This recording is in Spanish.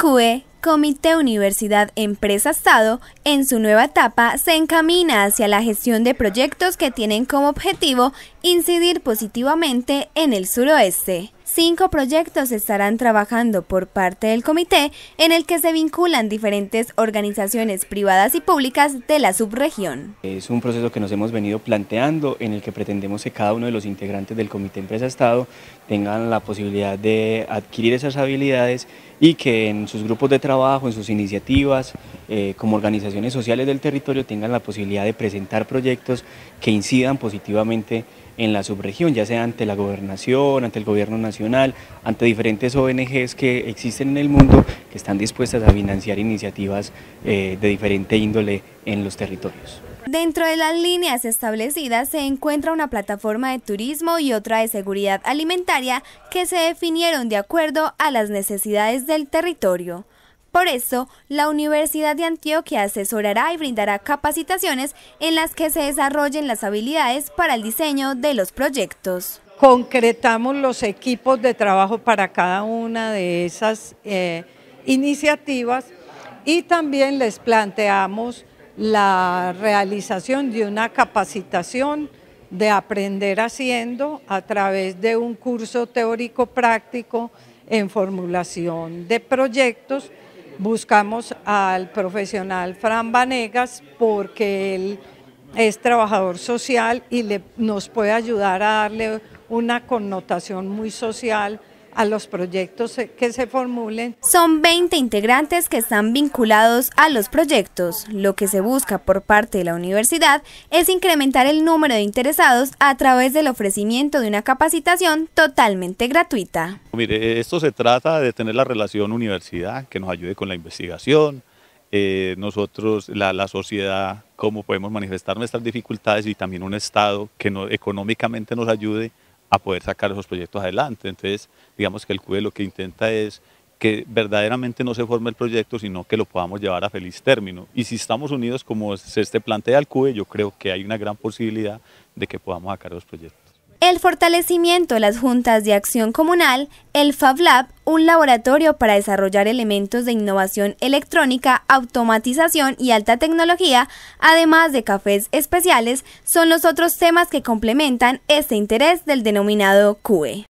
CUE, Comité Universidad Empresa Estado, en su nueva etapa se encamina hacia la gestión de proyectos que tienen como objetivo incidir positivamente en el suroeste cinco proyectos estarán trabajando por parte del comité en el que se vinculan diferentes organizaciones privadas y públicas de la subregión. Es un proceso que nos hemos venido planteando en el que pretendemos que cada uno de los integrantes del Comité Empresa Estado tengan la posibilidad de adquirir esas habilidades y que en sus grupos de trabajo, en sus iniciativas, eh, como organizaciones sociales del territorio tengan la posibilidad de presentar proyectos que incidan positivamente en la subregión, ya sea ante la gobernación, ante el gobierno nacional, ante diferentes ONGs que existen en el mundo que están dispuestas a financiar iniciativas eh, de diferente índole en los territorios. Dentro de las líneas establecidas se encuentra una plataforma de turismo y otra de seguridad alimentaria que se definieron de acuerdo a las necesidades del territorio. Por eso, la Universidad de Antioquia asesorará y brindará capacitaciones en las que se desarrollen las habilidades para el diseño de los proyectos. Concretamos los equipos de trabajo para cada una de esas eh, iniciativas y también les planteamos la realización de una capacitación de aprender haciendo a través de un curso teórico práctico en formulación de proyectos buscamos al profesional Fran Vanegas porque él es trabajador social y le, nos puede ayudar a darle una connotación muy social a los proyectos que se formulen. Son 20 integrantes que están vinculados a los proyectos. Lo que se busca por parte de la universidad es incrementar el número de interesados a través del ofrecimiento de una capacitación totalmente gratuita. Mire, esto se trata de tener la relación universidad que nos ayude con la investigación, eh, nosotros, la, la, sociedad, cómo podemos manifestar nuestras dificultades y también un Estado que no, económicamente nos ayude a poder sacar esos proyectos adelante. Entonces, digamos que el CUE lo que intenta es que verdaderamente no se forme el proyecto, sino que lo podamos llevar a feliz término. Y si estamos unidos como se este plantea el CUE, yo creo que hay una gran posibilidad de que podamos sacar esos proyectos el fortalecimiento de las juntas de acción comunal, el FabLab, un laboratorio para desarrollar elementos de innovación electrónica, automatización y alta tecnología, además de cafés especiales, son los otros temas que complementan este interés del denominado CUE.